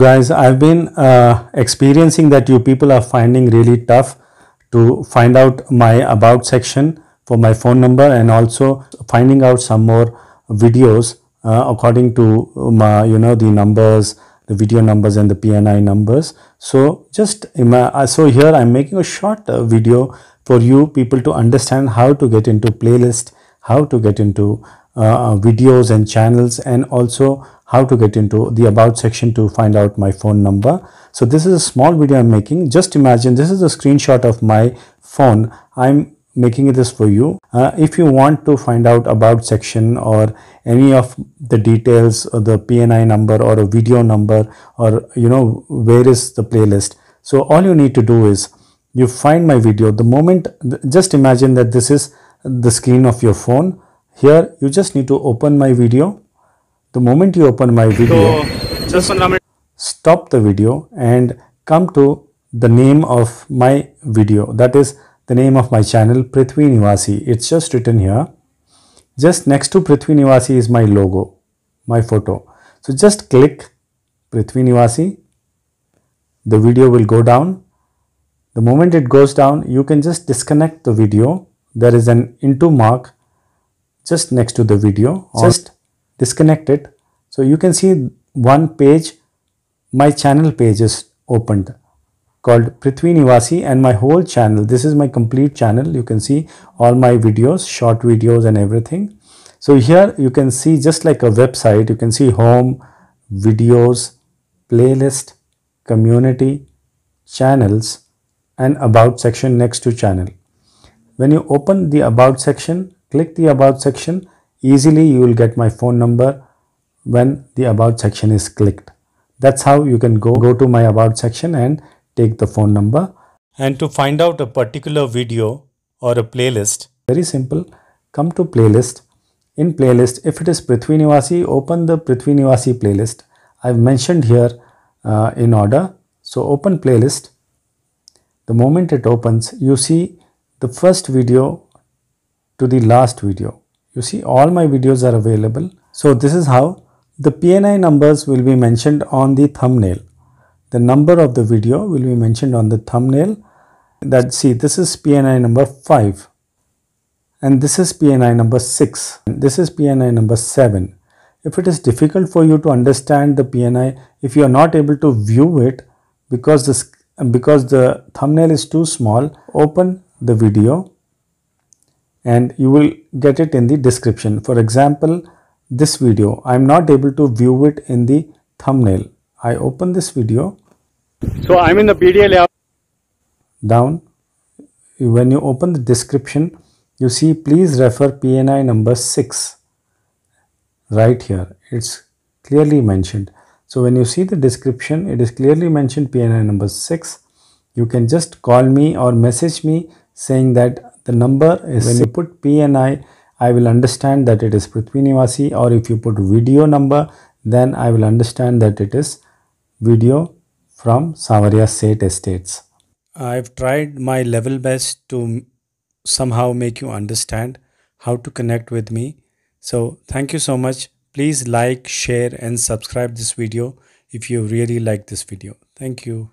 guys i've been uh, experiencing that you people are finding really tough to find out my about section for my phone number and also finding out some more videos uh, according to my, you know the numbers the video numbers and the pni numbers so just uh, so here i'm making a short uh, video for you people to understand how to get into playlist how to get into uh, videos and channels and also how to get into the about section to find out my phone number. So this is a small video I'm making. Just imagine this is a screenshot of my phone. I'm making this for you. Uh, if you want to find out about section or any of the details or the PNI number or a video number or you know where is the playlist. So all you need to do is you find my video the moment just imagine that this is the screen of your phone. Here you just need to open my video. The moment you open my video, stop the video and come to the name of my video. That is the name of my channel Prithvi Nivasi. It's just written here. Just next to Prithvi Nivasi is my logo, my photo. So just click Prithvi Nivasi. The video will go down. The moment it goes down, you can just disconnect the video there is an into mark just next to the video just disconnect it so you can see one page my channel page is opened called Prithvi Nivasi and my whole channel this is my complete channel you can see all my videos short videos and everything so here you can see just like a website you can see home videos playlist community channels and about section next to channel when you open the about section, click the about section, easily you will get my phone number when the about section is clicked. That's how you can go, go to my about section and take the phone number. And to find out a particular video or a playlist, very simple, come to playlist. In playlist, if it is Prithvi Nivasi, open the Prithvi Nivasi playlist. I've mentioned here uh, in order. So open playlist. The moment it opens, you see the first video to the last video. You see all my videos are available. So this is how the PNI numbers will be mentioned on the thumbnail. The number of the video will be mentioned on the thumbnail that see this is PNI number 5 and this is PNI number 6 this is PNI number 7. If it is difficult for you to understand the PNI if you are not able to view it because this because the thumbnail is too small open the video and you will get it in the description. For example, this video, I am not able to view it in the thumbnail. I open this video. So I'm in the PDA layout. Down, when you open the description, you see please refer PNI number 6 right here. It's clearly mentioned. So when you see the description, it is clearly mentioned PNI number 6. You can just call me or message me saying that the number is when you put P and I, I will understand that it is Prithvi Nivasi or if you put video number, then I will understand that it is video from Savaria State Estates. I've tried my level best to somehow make you understand how to connect with me. So thank you so much. Please like, share and subscribe this video if you really like this video. Thank you.